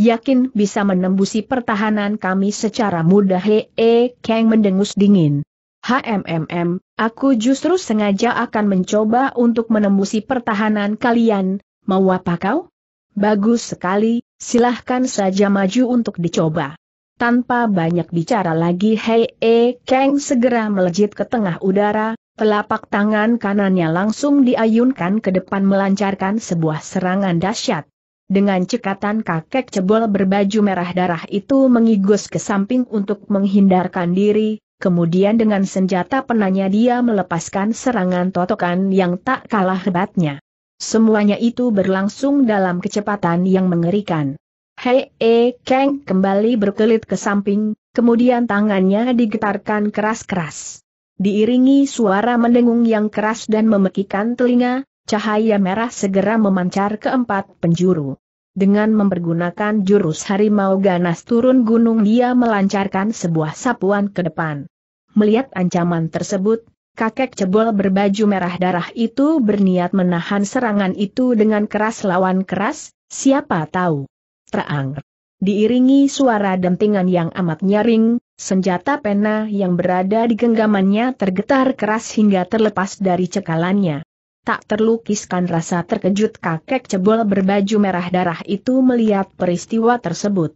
yakin bisa menembusi pertahanan kami secara mudah hee Kang mendengus dingin. HMMM, aku justru sengaja akan mencoba untuk menembusi pertahanan kalian, mau apa kau? Bagus sekali, silahkan saja maju untuk dicoba. Tanpa banyak bicara lagi Hei E Kang segera melejit ke tengah udara, telapak tangan kanannya langsung diayunkan ke depan melancarkan sebuah serangan dahsyat. Dengan cekatan kakek cebol berbaju merah darah itu mengigus ke samping untuk menghindarkan diri, kemudian dengan senjata penanya dia melepaskan serangan totokan yang tak kalah hebatnya. Semuanya itu berlangsung dalam kecepatan yang mengerikan. Hei, e, Kang kembali berkelit ke samping, kemudian tangannya digetarkan keras-keras. Diiringi suara mendengung yang keras dan memekikan telinga, cahaya merah segera memancar ke empat penjuru. Dengan mempergunakan jurus harimau ganas turun gunung dia melancarkan sebuah sapuan ke depan. Melihat ancaman tersebut, Kakek cebol berbaju merah darah itu berniat menahan serangan itu dengan keras lawan keras, siapa tahu. Terang. Diiringi suara dentingan yang amat nyaring, senjata pena yang berada di genggamannya tergetar keras hingga terlepas dari cekalannya. Tak terlukiskan rasa terkejut kakek cebol berbaju merah darah itu melihat peristiwa tersebut.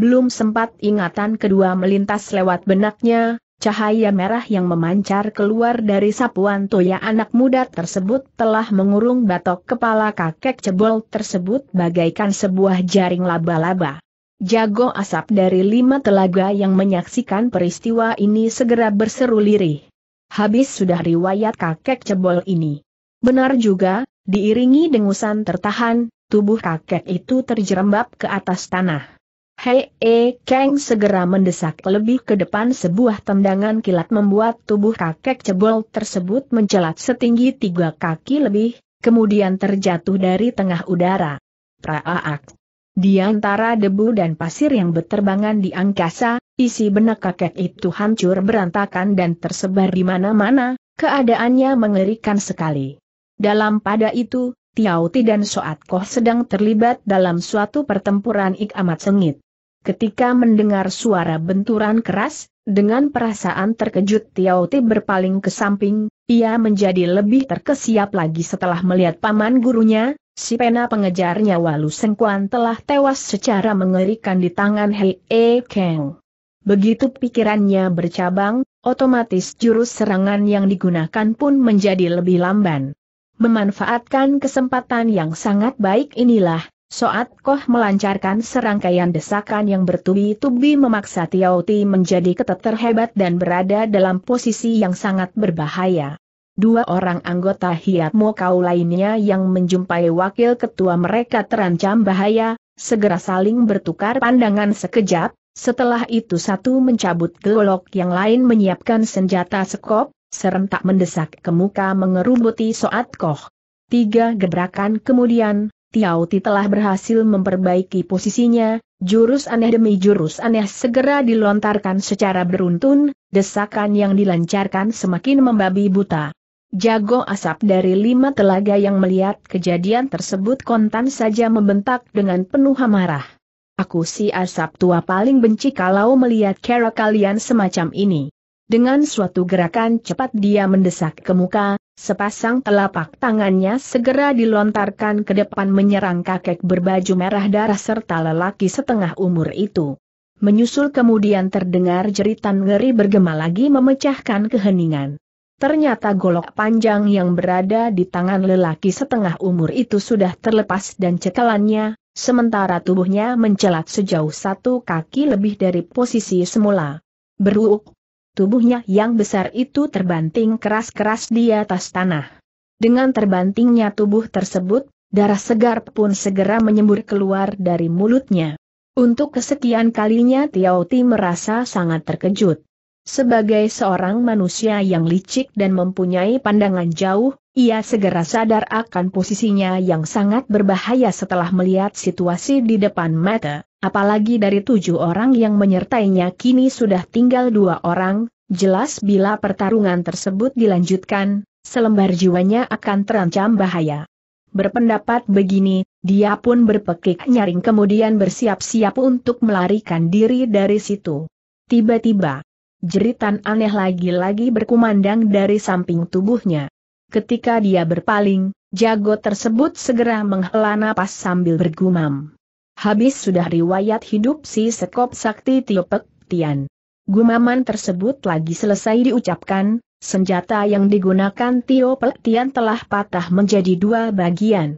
Belum sempat ingatan kedua melintas lewat benaknya, Cahaya merah yang memancar keluar dari sapuan toya anak muda tersebut telah mengurung batok kepala kakek cebol tersebut bagaikan sebuah jaring laba-laba. Jago asap dari lima telaga yang menyaksikan peristiwa ini segera berseru lirih. Habis sudah riwayat kakek cebol ini. Benar juga, diiringi dengusan tertahan, tubuh kakek itu terjerembab ke atas tanah. Hei e, Kang segera mendesak lebih ke depan sebuah tendangan kilat membuat tubuh kakek cebol tersebut mencelat setinggi tiga kaki lebih, kemudian terjatuh dari tengah udara. Praaak. Di antara debu dan pasir yang berterbangan di angkasa, isi benak kakek itu hancur berantakan dan tersebar di mana-mana, keadaannya mengerikan sekali. Dalam pada itu, Tiauti dan Soat Koh sedang terlibat dalam suatu pertempuran ik amat sengit. Ketika mendengar suara benturan keras, dengan perasaan terkejut Tiao Ti berpaling ke samping, ia menjadi lebih terkesiap lagi setelah melihat paman gurunya, si pena pengejarnya Walu Sengkuan telah tewas secara mengerikan di tangan Hei E Kang. Begitu pikirannya bercabang, otomatis jurus serangan yang digunakan pun menjadi lebih lamban. Memanfaatkan kesempatan yang sangat baik inilah, Soat Koh melancarkan serangkaian desakan yang bertubi-tubi memaksa Tiao Ti menjadi ketat terhebat dan berada dalam posisi yang sangat berbahaya. Dua orang anggota Hiat Mokau lainnya yang menjumpai wakil ketua mereka terancam bahaya, segera saling bertukar pandangan sekejap, setelah itu satu mencabut golok yang lain menyiapkan senjata sekop, serentak mendesak ke muka mengerubuti Soat Koh. Tiga gebrakan kemudian, Tiauti telah berhasil memperbaiki posisinya, jurus aneh demi jurus aneh segera dilontarkan secara beruntun, desakan yang dilancarkan semakin membabi buta. Jago asap dari lima telaga yang melihat kejadian tersebut kontan saja membentak dengan penuh amarah. Aku si asap tua paling benci kalau melihat cara kalian semacam ini. Dengan suatu gerakan cepat dia mendesak ke muka, sepasang telapak tangannya segera dilontarkan ke depan menyerang kakek berbaju merah darah serta lelaki setengah umur itu. Menyusul kemudian terdengar jeritan ngeri bergema lagi memecahkan keheningan. Ternyata golok panjang yang berada di tangan lelaki setengah umur itu sudah terlepas dan cekalannya, sementara tubuhnya mencelat sejauh satu kaki lebih dari posisi semula. Beruuk, tubuhnya yang besar itu terbanting keras-keras di atas tanah. Dengan terbantingnya tubuh tersebut, darah segar pun segera menyembur keluar dari mulutnya. Untuk kesekian kalinya Tiauti merasa sangat terkejut. Sebagai seorang manusia yang licik dan mempunyai pandangan jauh, ia segera sadar akan posisinya yang sangat berbahaya setelah melihat situasi di depan mata. Apalagi dari tujuh orang yang menyertainya kini sudah tinggal dua orang, jelas bila pertarungan tersebut dilanjutkan, selembar jiwanya akan terancam bahaya. Berpendapat begini, dia pun berpekik nyaring kemudian bersiap-siap untuk melarikan diri dari situ. Tiba-tiba, jeritan aneh lagi-lagi berkumandang dari samping tubuhnya. Ketika dia berpaling, jago tersebut segera menghela napas sambil bergumam. Habis sudah riwayat hidup si Sekop Sakti Tiopek, Tian. Gumaman tersebut lagi selesai diucapkan, senjata yang digunakan Tio Tian telah patah menjadi dua bagian.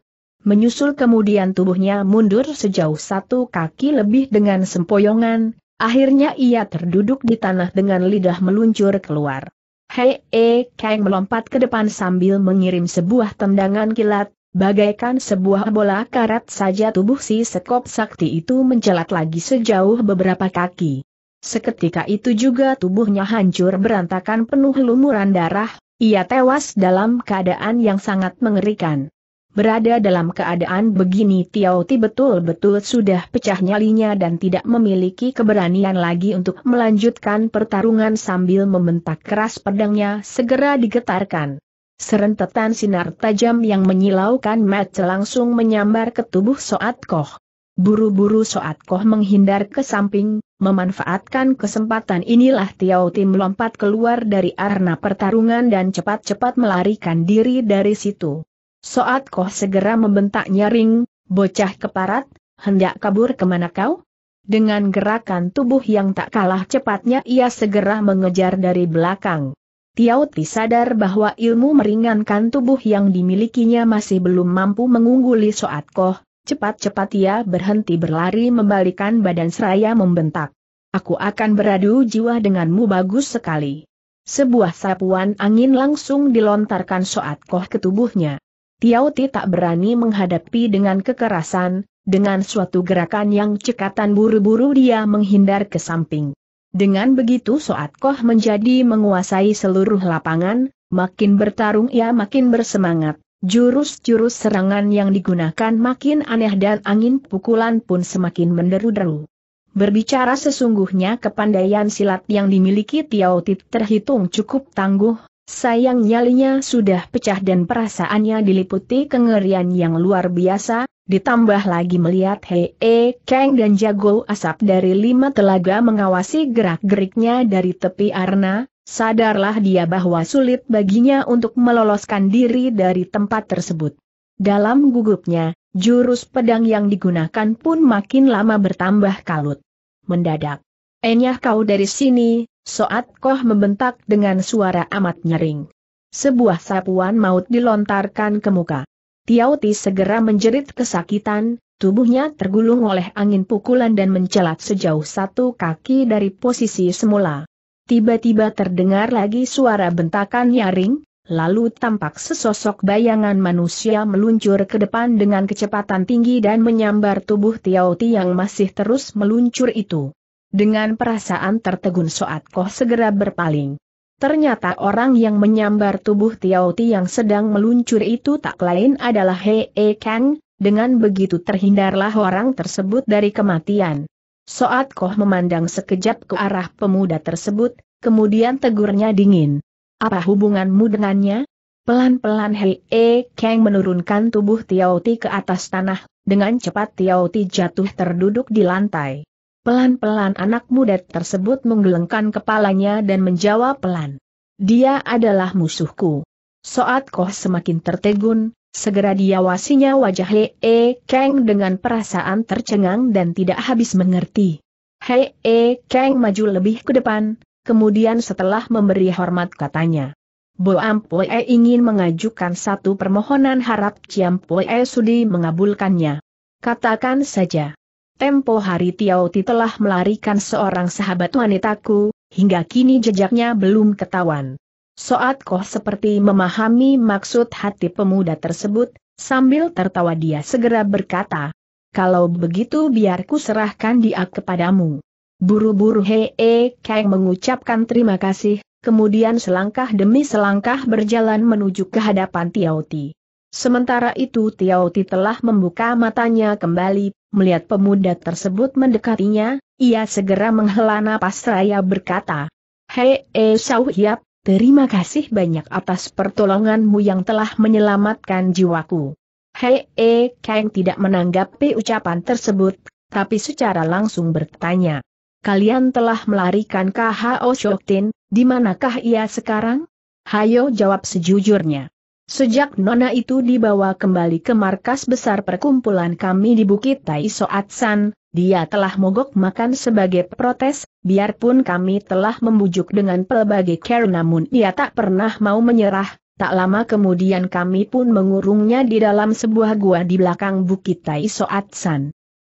Menyusul kemudian tubuhnya mundur sejauh satu kaki lebih dengan sempoyongan, akhirnya ia terduduk di tanah dengan lidah meluncur keluar. Hei E Kang melompat ke depan sambil mengirim sebuah tendangan kilat, Bagaikan sebuah bola karat saja tubuh si sekop sakti itu mencelat lagi sejauh beberapa kaki. Seketika itu juga tubuhnya hancur berantakan penuh lumuran darah, ia tewas dalam keadaan yang sangat mengerikan. Berada dalam keadaan begini Tiauti betul-betul sudah pecah nyalinya dan tidak memiliki keberanian lagi untuk melanjutkan pertarungan sambil membentak keras pedangnya segera digetarkan. Serentetan sinar tajam yang menyilaukan mata langsung menyambar ke tubuh Soat Koh. Buru-buru Soat Koh menghindar ke samping, memanfaatkan kesempatan inilah Tiao Tim lompat keluar dari arena pertarungan dan cepat-cepat melarikan diri dari situ. Soat Koh segera membentak nyaring, bocah keparat, hendak kabur kemana kau? Dengan gerakan tubuh yang tak kalah cepatnya ia segera mengejar dari belakang. Ti sadar bahwa ilmu meringankan tubuh yang dimilikinya masih belum mampu mengungguli Soat Koh, cepat-cepat ia berhenti berlari membalikan badan seraya membentak. Aku akan beradu jiwa denganmu bagus sekali. Sebuah sapuan angin langsung dilontarkan Soat Koh ke tubuhnya. Ti tak berani menghadapi dengan kekerasan, dengan suatu gerakan yang cekatan buru-buru dia menghindar ke samping. Dengan begitu Soat Koh menjadi menguasai seluruh lapangan, makin bertarung ia makin bersemangat. Jurus-jurus serangan yang digunakan makin aneh dan angin pukulan pun semakin menderu-deru. Berbicara sesungguhnya kepandaian silat yang dimiliki Tiao Tit terhitung cukup tangguh, sayang nyalinya sudah pecah dan perasaannya diliputi kengerian yang luar biasa, Ditambah lagi melihat Hee Kang dan Jago Asap dari lima telaga mengawasi gerak-geriknya dari tepi arna, sadarlah dia bahwa sulit baginya untuk meloloskan diri dari tempat tersebut. Dalam gugupnya, jurus pedang yang digunakan pun makin lama bertambah kalut. Mendadak. Enyah kau dari sini, Soat Koh membentak dengan suara amat nyering. Sebuah sapuan maut dilontarkan ke muka. Tiauti segera menjerit kesakitan, tubuhnya tergulung oleh angin pukulan dan mencelat sejauh satu kaki dari posisi semula. Tiba-tiba terdengar lagi suara bentakan nyaring, lalu tampak sesosok bayangan manusia meluncur ke depan dengan kecepatan tinggi dan menyambar tubuh Tiauti yang masih terus meluncur itu. Dengan perasaan tertegun Soat Koh segera berpaling. Ternyata orang yang menyambar tubuh Tiao Ti yang sedang meluncur itu tak lain adalah Hee E Kang, dengan begitu terhindarlah orang tersebut dari kematian. Soat Koh memandang sekejap ke arah pemuda tersebut, kemudian tegurnya dingin. Apa hubunganmu dengannya? Pelan-pelan Hee -e Kang menurunkan tubuh Tiao Ti ke atas tanah, dengan cepat Tiao Ti jatuh terduduk di lantai. Pelan-pelan anak muda tersebut menggelengkan kepalanya dan menjawab pelan. Dia adalah musuhku. Soat Koh semakin tertegun, segera diawasinya wajah Hee Kang dengan perasaan tercengang dan tidak habis mengerti. Hee Kang maju lebih ke depan, kemudian setelah memberi hormat katanya. Bo Ampue ingin mengajukan satu permohonan harap Ciam Pue Sudi mengabulkannya. Katakan saja. Tempo hari Tiauti telah melarikan seorang sahabat wanitaku, hingga kini jejaknya belum ketahuan. Soat Koh seperti memahami maksud hati pemuda tersebut, sambil tertawa dia segera berkata, Kalau begitu biarku serahkan dia kepadamu. Buru-buru Hee Kang mengucapkan terima kasih, kemudian selangkah demi selangkah berjalan menuju ke hadapan Tiauti. Sementara itu Tiauti telah membuka matanya kembali, Melihat pemuda tersebut mendekatinya, ia segera menghela napas raya berkata, Hei eh, sauh Hiap, terima kasih banyak atas pertolonganmu yang telah menyelamatkan jiwaku. Hei eh, Kang tidak menanggapi ucapan tersebut, tapi secara langsung bertanya. Kalian telah melarikan KHO Shoktin, di manakah ia sekarang? Hayo jawab sejujurnya. Sejak nona itu dibawa kembali ke markas besar perkumpulan kami di Bukit Tai Soat dia telah mogok makan sebagai protes, biarpun kami telah membujuk dengan pelbagai care namun dia tak pernah mau menyerah, tak lama kemudian kami pun mengurungnya di dalam sebuah gua di belakang Bukit Tai Soat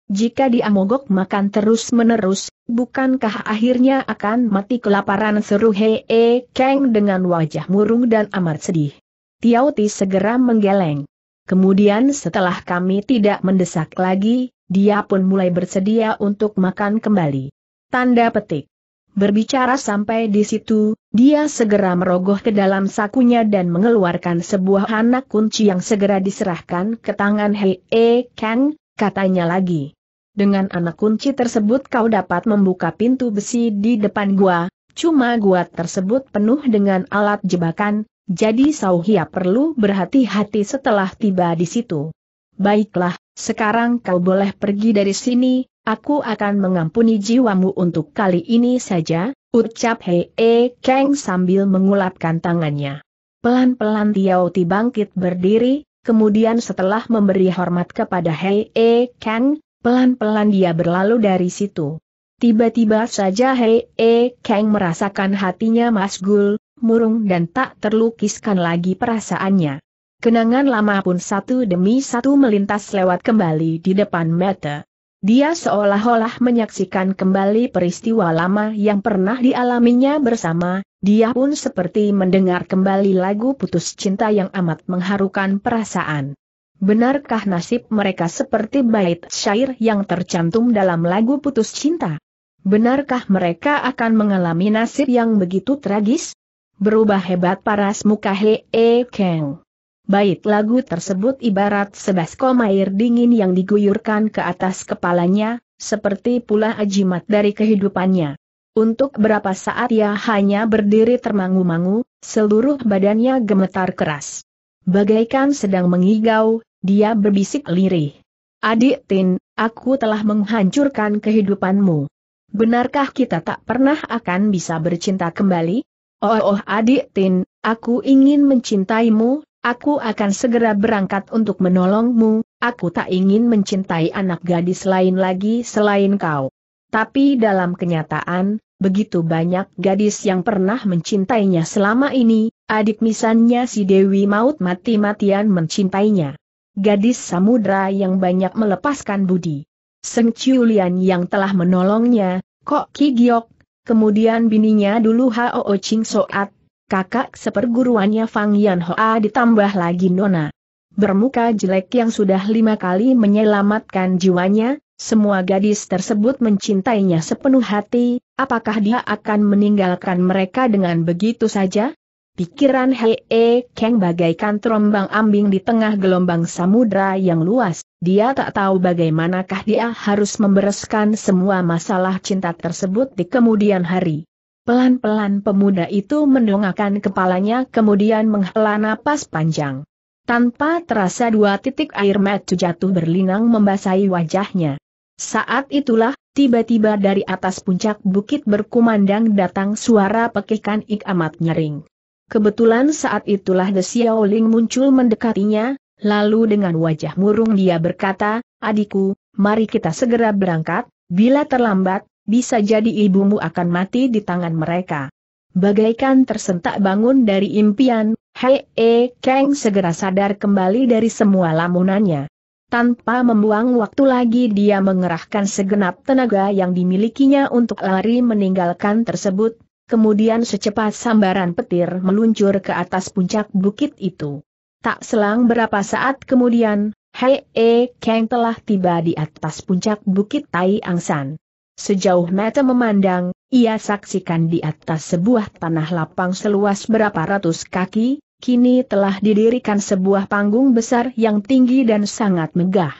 Jika dia mogok makan terus-menerus, bukankah akhirnya akan mati kelaparan seru Hee Keng dengan wajah murung dan amat sedih. Tiauti segera menggeleng. Kemudian setelah kami tidak mendesak lagi, dia pun mulai bersedia untuk makan kembali. Tanda petik. Berbicara sampai di situ, dia segera merogoh ke dalam sakunya dan mengeluarkan sebuah anak kunci yang segera diserahkan ke tangan Hei E Kang, katanya lagi. Dengan anak kunci tersebut kau dapat membuka pintu besi di depan gua, cuma gua tersebut penuh dengan alat jebakan, jadi Sauhia perlu berhati-hati setelah tiba di situ. Baiklah, sekarang kau boleh pergi dari sini, aku akan mengampuni jiwamu untuk kali ini saja, ucap Hei e Kang sambil mengulapkan tangannya. Pelan-pelan Tiao Ti bangkit berdiri, kemudian setelah memberi hormat kepada Hei e Kang, pelan-pelan dia berlalu dari situ. Tiba-tiba saja Hei e Kang merasakan hatinya masgul, murung dan tak terlukiskan lagi perasaannya. Kenangan lama pun satu demi satu melintas lewat kembali di depan mata. Dia seolah-olah menyaksikan kembali peristiwa lama yang pernah dialaminya bersama, dia pun seperti mendengar kembali lagu putus cinta yang amat mengharukan perasaan. Benarkah nasib mereka seperti bait syair yang tercantum dalam lagu putus cinta? Benarkah mereka akan mengalami nasib yang begitu tragis? berubah hebat paras muka He E Kang. Bait lagu tersebut ibarat sebaskom air dingin yang diguyurkan ke atas kepalanya, seperti pula ajimat dari kehidupannya. Untuk berapa saat ia hanya berdiri termangu-mangu, seluruh badannya gemetar keras. Bagaikan sedang mengigau, dia berbisik lirih. Adik Tin, aku telah menghancurkan kehidupanmu. Benarkah kita tak pernah akan bisa bercinta kembali? Oh, oh adik Tin, aku ingin mencintaimu, aku akan segera berangkat untuk menolongmu, aku tak ingin mencintai anak gadis lain lagi selain kau. Tapi dalam kenyataan, begitu banyak gadis yang pernah mencintainya selama ini, adik misalnya si Dewi Maut mati-matian mencintainya. Gadis samudra yang banyak melepaskan budi. Seng Lian yang telah menolongnya, Kok Ki Giok kemudian bininya dulu Hao Ching Soat, kakak seperguruannya Fang Yan Hoa ditambah lagi Nona. Bermuka jelek yang sudah lima kali menyelamatkan jiwanya, semua gadis tersebut mencintainya sepenuh hati, apakah dia akan meninggalkan mereka dengan begitu saja? Pikiran Hee keng bagaikan terombang ambing di tengah gelombang samudra yang luas, dia tak tahu bagaimanakah dia harus membereskan semua masalah cinta tersebut di kemudian hari. Pelan-pelan pemuda itu mendongakkan kepalanya kemudian menghela napas panjang. Tanpa terasa dua titik air mata jatuh berlinang membasahi wajahnya. Saat itulah, tiba-tiba dari atas puncak bukit berkumandang datang suara pekikan ik amat nyering. Kebetulan saat itulah The Xiaoling muncul mendekatinya, lalu dengan wajah murung dia berkata, adikku, mari kita segera berangkat, bila terlambat, bisa jadi ibumu akan mati di tangan mereka. Bagaikan tersentak bangun dari impian, Hei E Kang segera sadar kembali dari semua lamunannya. Tanpa membuang waktu lagi dia mengerahkan segenap tenaga yang dimilikinya untuk lari meninggalkan tersebut, kemudian secepat sambaran petir meluncur ke atas puncak bukit itu. Tak selang berapa saat kemudian, Hei E Kang telah tiba di atas puncak bukit Tai Angsan. Sejauh mata memandang, ia saksikan di atas sebuah tanah lapang seluas berapa ratus kaki, kini telah didirikan sebuah panggung besar yang tinggi dan sangat megah.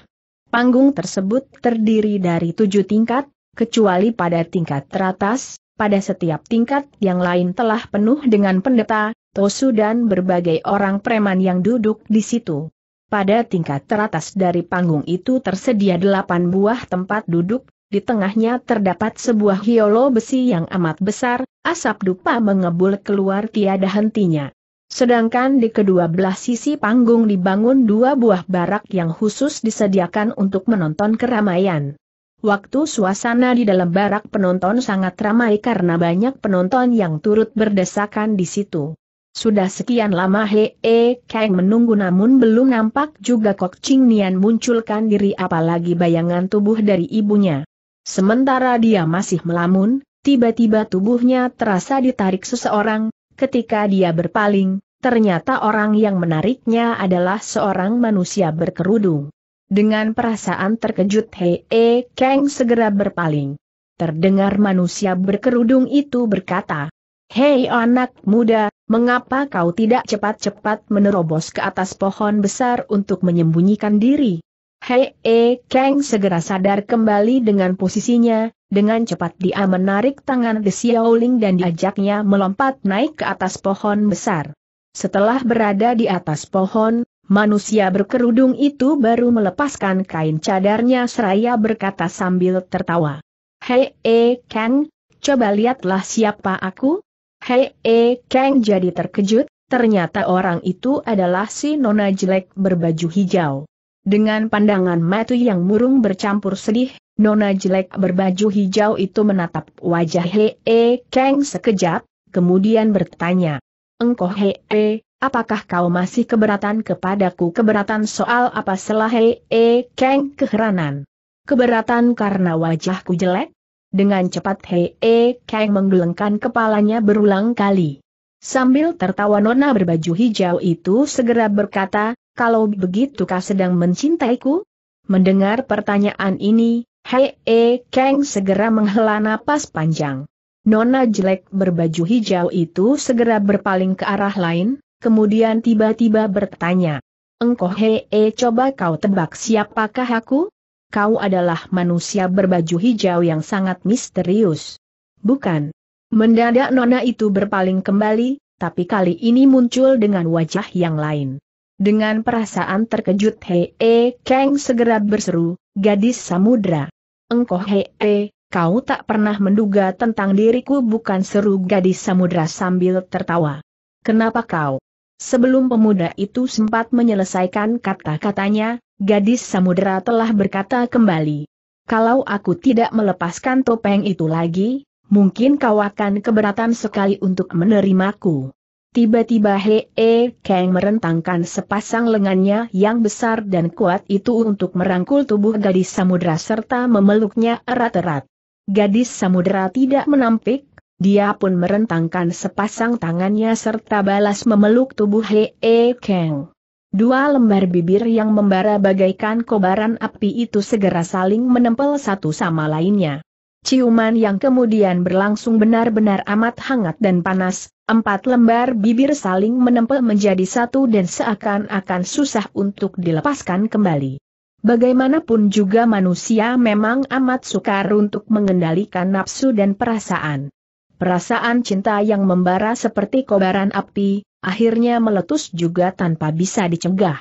Panggung tersebut terdiri dari tujuh tingkat, kecuali pada tingkat teratas, pada setiap tingkat yang lain telah penuh dengan pendeta, tosu dan berbagai orang preman yang duduk di situ. Pada tingkat teratas dari panggung itu tersedia delapan buah tempat duduk, di tengahnya terdapat sebuah hiolo besi yang amat besar, asap dupa mengebul keluar tiada hentinya. Sedangkan di kedua belah sisi panggung dibangun dua buah barak yang khusus disediakan untuk menonton keramaian. Waktu suasana di dalam barak penonton sangat ramai karena banyak penonton yang turut berdesakan di situ. Sudah sekian lama Hee E Kang menunggu namun belum nampak juga Kok Ching Nian munculkan diri apalagi bayangan tubuh dari ibunya. Sementara dia masih melamun, tiba-tiba tubuhnya terasa ditarik seseorang, ketika dia berpaling, ternyata orang yang menariknya adalah seorang manusia berkerudung. Dengan perasaan terkejut Hei E Kang segera berpaling. Terdengar manusia berkerudung itu berkata, Hei anak muda, mengapa kau tidak cepat-cepat menerobos ke atas pohon besar untuk menyembunyikan diri? Hei E Kang segera sadar kembali dengan posisinya, dengan cepat dia menarik tangan The Xiaoling dan diajaknya melompat naik ke atas pohon besar. Setelah berada di atas pohon, Manusia berkerudung itu baru melepaskan kain cadarnya seraya berkata sambil tertawa. Hei, eh, Kang, coba lihatlah siapa aku? Hei, eh, Kang jadi terkejut, ternyata orang itu adalah si nona jelek berbaju hijau. Dengan pandangan mata yang murung bercampur sedih, nona jelek berbaju hijau itu menatap wajah Hee eh, Kang sekejap, kemudian bertanya. Engkau Hee eh, apakah kau masih keberatan kepadaku? Keberatan soal apa selahe e, keng, keheranan. Keberatan karena wajahku jelek? Dengan cepat Hei E Kang menggelengkan kepalanya berulang kali. Sambil tertawa nona berbaju hijau itu segera berkata, kalau begitu kau sedang mencintaiku? Mendengar pertanyaan ini, Hei E Kang segera menghela napas panjang. Nona jelek berbaju hijau itu segera berpaling ke arah lain, kemudian tiba-tiba bertanya. Engkoh hee coba kau tebak siapakah aku? Kau adalah manusia berbaju hijau yang sangat misterius. Bukan. Mendadak nona itu berpaling kembali, tapi kali ini muncul dengan wajah yang lain. Dengan perasaan terkejut Hee Kang segera berseru, gadis samudra. Engkau Hee, kau tak pernah menduga tentang diriku bukan seru gadis samudra sambil tertawa. Kenapa kau? Sebelum pemuda itu sempat menyelesaikan kata-katanya, gadis samudera telah berkata kembali. Kalau aku tidak melepaskan topeng itu lagi, mungkin kau akan keberatan sekali untuk menerimaku. Tiba-tiba Hee E Kang merentangkan sepasang lengannya yang besar dan kuat itu untuk merangkul tubuh gadis samudera serta memeluknya erat-erat. Gadis samudera tidak menampik, dia pun merentangkan sepasang tangannya serta balas memeluk tubuh Hee Kang. Dua lembar bibir yang membara bagaikan kobaran api itu segera saling menempel satu sama lainnya. Ciuman yang kemudian berlangsung benar-benar amat hangat dan panas, empat lembar bibir saling menempel menjadi satu dan seakan-akan susah untuk dilepaskan kembali. Bagaimanapun juga manusia memang amat sukar untuk mengendalikan nafsu dan perasaan. Perasaan cinta yang membara seperti kobaran api, akhirnya meletus juga tanpa bisa dicegah.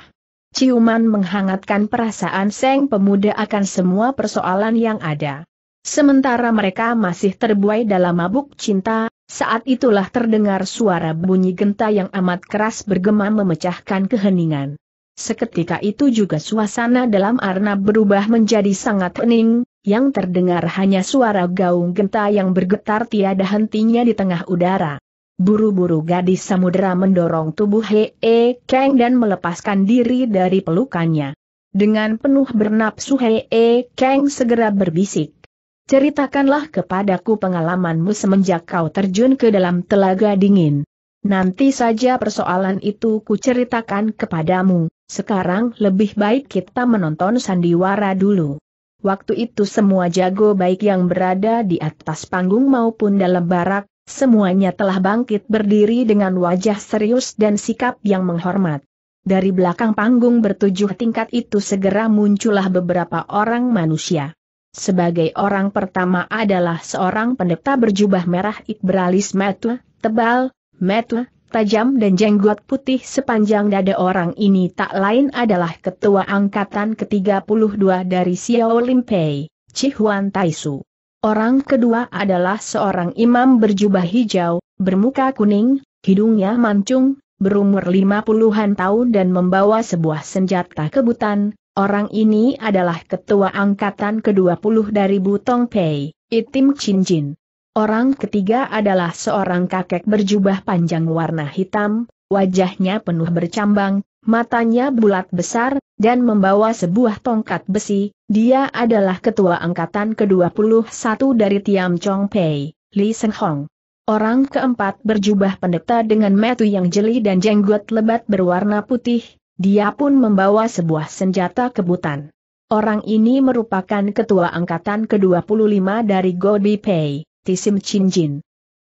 Ciuman menghangatkan perasaan Seng pemuda akan semua persoalan yang ada. Sementara mereka masih terbuai dalam mabuk cinta, saat itulah terdengar suara bunyi genta yang amat keras bergema memecahkan keheningan. Seketika itu juga suasana dalam arna berubah menjadi sangat hening, yang terdengar hanya suara gaung genta yang bergetar tiada hentinya di tengah udara. Buru-buru gadis samudera mendorong tubuh Hee -he e Kang dan melepaskan diri dari pelukannya. Dengan penuh bernapsu Hee -he e Kang segera berbisik. Ceritakanlah kepadaku pengalamanmu semenjak kau terjun ke dalam telaga dingin. Nanti saja persoalan itu kuceritakan kepadamu, sekarang lebih baik kita menonton sandiwara dulu. Waktu itu semua jago baik yang berada di atas panggung maupun dalam barak, semuanya telah bangkit berdiri dengan wajah serius dan sikap yang menghormat. Dari belakang panggung bertujuh tingkat itu segera muncullah beberapa orang manusia. Sebagai orang pertama adalah seorang pendeta berjubah merah Ibralis Metua, tebal, Metua, tajam dan jenggot putih sepanjang dada orang ini tak lain adalah ketua angkatan ke-32 dari Xiao Limpei, Chihuan Taisu. Orang kedua adalah seorang imam berjubah hijau, bermuka kuning, hidungnya mancung, berumur lima puluhan tahun dan membawa sebuah senjata kebutan. Orang ini adalah ketua angkatan ke-20 dari Butong Pei, Itim Chin Jin. Orang ketiga adalah seorang kakek berjubah panjang warna hitam, wajahnya penuh bercambang, matanya bulat besar, dan membawa sebuah tongkat besi, dia adalah ketua angkatan ke-21 dari Tiam Chong Pei, Li Seng Hong. Orang keempat berjubah pendeta dengan metu yang jeli dan jenggot lebat berwarna putih, dia pun membawa sebuah senjata kebutan. Orang ini merupakan ketua angkatan ke-25 dari Godi Pei. Tisim Chin Jin.